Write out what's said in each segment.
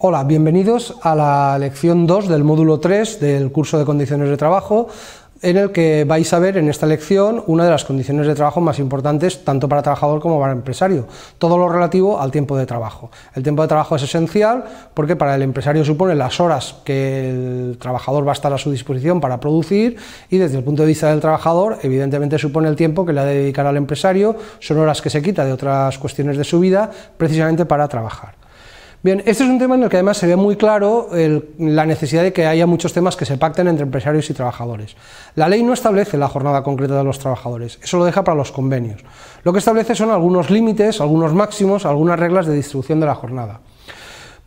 Hola, bienvenidos a la lección 2 del módulo 3 del curso de condiciones de trabajo, en el que vais a ver en esta lección una de las condiciones de trabajo más importantes tanto para trabajador como para empresario, todo lo relativo al tiempo de trabajo. El tiempo de trabajo es esencial porque para el empresario supone las horas que el trabajador va a estar a su disposición para producir y desde el punto de vista del trabajador evidentemente supone el tiempo que le ha de dedicar al empresario, son horas que se quita de otras cuestiones de su vida precisamente para trabajar. Bien, este es un tema en el que además se ve muy claro la necesidad de que haya muchos temas que se pacten entre empresarios y trabajadores. La ley no establece la jornada concreta de los trabajadores, eso lo deja para los convenios. Lo que establece son algunos límites, algunos máximos, algunas reglas de distribución de la jornada.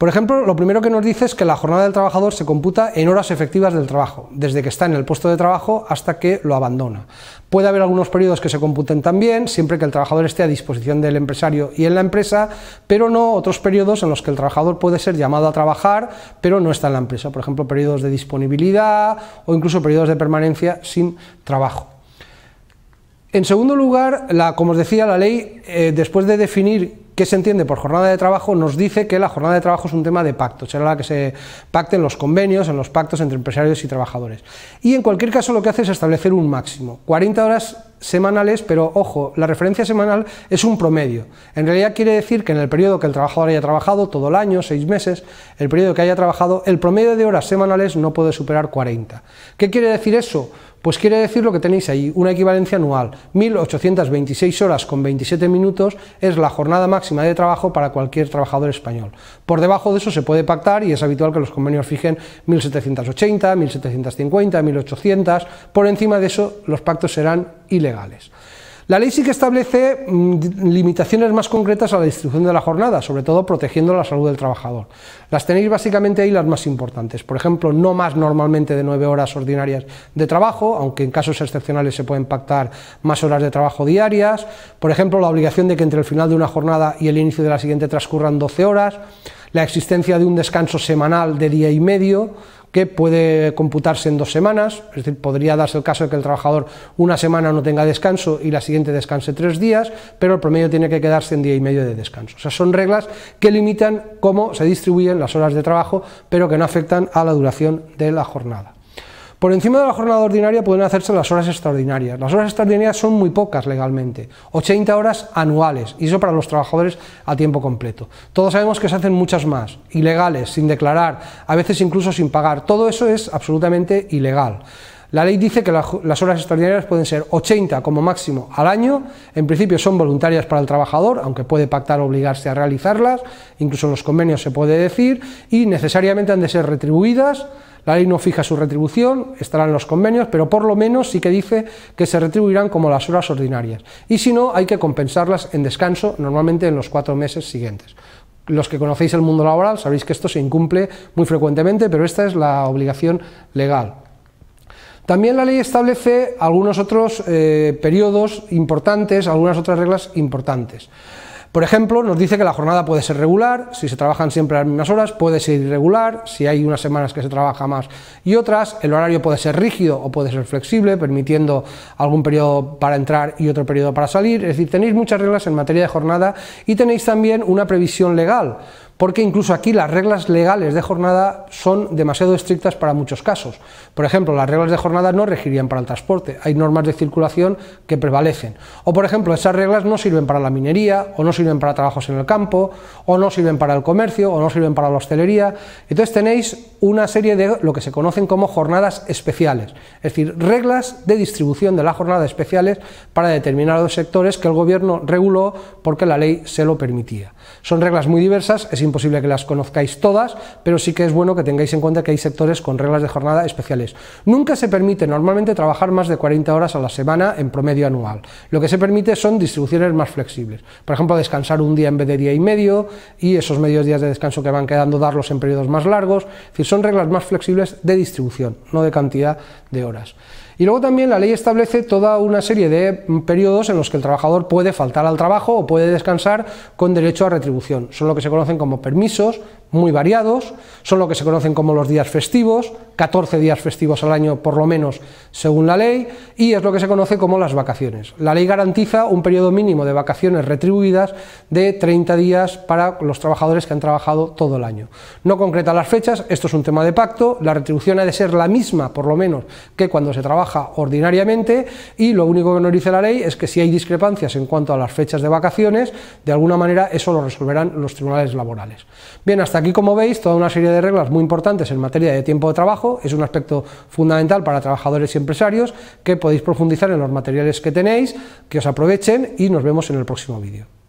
Por ejemplo, lo primero que nos dice es que la jornada del trabajador se computa en horas efectivas del trabajo, desde que está en el puesto de trabajo hasta que lo abandona. Puede haber algunos periodos que se computen también, siempre que el trabajador esté a disposición del empresario y en la empresa, pero no otros periodos en los que el trabajador puede ser llamado a trabajar, pero no está en la empresa. Por ejemplo, periodos de disponibilidad o incluso periodos de permanencia sin trabajo. En segundo lugar, como os decía, la ley, eh, después de definir ¿Qué se entiende por jornada de trabajo? Nos dice que la jornada de trabajo es un tema de pacto, será la que se pacten los convenios, en los pactos entre empresarios y trabajadores. Y en cualquier caso lo que hace es establecer un máximo, 40 horas semanales, pero ojo, la referencia semanal es un promedio. En realidad quiere decir que en el periodo que el trabajador haya trabajado, todo el año, seis meses, el periodo que haya trabajado, el promedio de horas semanales no puede superar 40. ¿Qué quiere decir eso? Pues quiere decir lo que tenéis ahí, una equivalencia anual. 1.826 horas con 27 minutos es la jornada máxima de trabajo para cualquier trabajador español. Por debajo de eso se puede pactar y es habitual que los convenios fijen 1.780, 1.750, 1.800. Por encima de eso los pactos serán ilegales. La ley sí que establece mm, limitaciones más concretas a la distribución de la jornada, sobre todo protegiendo la salud del trabajador. Las tenéis básicamente ahí las más importantes. Por ejemplo, no más normalmente de nueve horas ordinarias de trabajo, aunque en casos excepcionales se pueden pactar más horas de trabajo diarias. Por ejemplo, la obligación de que entre el final de una jornada y el inicio de la siguiente transcurran 12 horas la existencia de un descanso semanal de día y medio que puede computarse en dos semanas, es decir, podría darse el caso de que el trabajador una semana no tenga descanso y la siguiente descanse tres días, pero el promedio tiene que quedarse en día y medio de descanso. O sea, son reglas que limitan cómo se distribuyen las horas de trabajo, pero que no afectan a la duración de la jornada. Por encima de la jornada ordinaria pueden hacerse las horas extraordinarias. Las horas extraordinarias son muy pocas legalmente, 80 horas anuales, y eso para los trabajadores a tiempo completo. Todos sabemos que se hacen muchas más, ilegales, sin declarar, a veces incluso sin pagar. Todo eso es absolutamente ilegal. La ley dice que las horas extraordinarias pueden ser 80 como máximo al año, en principio son voluntarias para el trabajador, aunque puede pactar obligarse a realizarlas, incluso en los convenios se puede decir, y necesariamente han de ser retribuidas. La ley no fija su retribución, estarán en los convenios, pero por lo menos sí que dice que se retribuirán como las horas ordinarias. Y si no, hay que compensarlas en descanso, normalmente en los cuatro meses siguientes los que conocéis el mundo laboral sabéis que esto se incumple muy frecuentemente, pero esta es la obligación legal. También la ley establece algunos otros eh, periodos importantes, algunas otras reglas importantes. Por ejemplo, nos dice que la jornada puede ser regular, si se trabajan siempre las mismas horas, puede ser irregular, si hay unas semanas que se trabaja más y otras, el horario puede ser rígido o puede ser flexible, permitiendo algún periodo para entrar y otro periodo para salir. Es decir, tenéis muchas reglas en materia de jornada y tenéis también una previsión legal porque incluso aquí las reglas legales de jornada son demasiado estrictas para muchos casos. Por ejemplo, las reglas de jornada no regirían para el transporte, hay normas de circulación que prevalecen. O, por ejemplo, esas reglas no sirven para la minería, o no sirven para trabajos en el campo, o no sirven para el comercio, o no sirven para la hostelería. Entonces tenéis una serie de lo que se conocen como jornadas especiales, es decir, reglas de distribución de la jornada especiales para determinados sectores que el gobierno reguló porque la ley se lo permitía. Son reglas muy diversas, es imposible que las conozcáis todas, pero sí que es bueno que tengáis en cuenta que hay sectores con reglas de jornada especiales. Nunca se permite normalmente trabajar más de 40 horas a la semana en promedio anual. Lo que se permite son distribuciones más flexibles. Por ejemplo, descansar un día en vez de día y medio y esos medios días de descanso que van quedando darlos en periodos más largos. Es decir, son reglas más flexibles de distribución, no de cantidad de horas. Y luego también la ley establece toda una serie de periodos en los que el trabajador puede faltar al trabajo o puede descansar con derecho a retribución. Son lo que se conocen como permisos, muy variados, son lo que se conocen como los días festivos, 14 días festivos al año por lo menos según la ley, y es lo que se conoce como las vacaciones. La ley garantiza un periodo mínimo de vacaciones retribuidas de 30 días para los trabajadores que han trabajado todo el año. No concreta las fechas, esto es un tema de pacto, la retribución ha de ser la misma por lo menos que cuando se trabaja ordinariamente y lo único que nos dice la ley es que si hay discrepancias en cuanto a las fechas de vacaciones, de alguna manera eso lo resolverán los tribunales laborales. Bien, hasta aquí, como veis, toda una serie de reglas muy importantes en materia de tiempo de trabajo. Es un aspecto fundamental para trabajadores y empresarios que podéis profundizar en los materiales que tenéis, que os aprovechen y nos vemos en el próximo vídeo.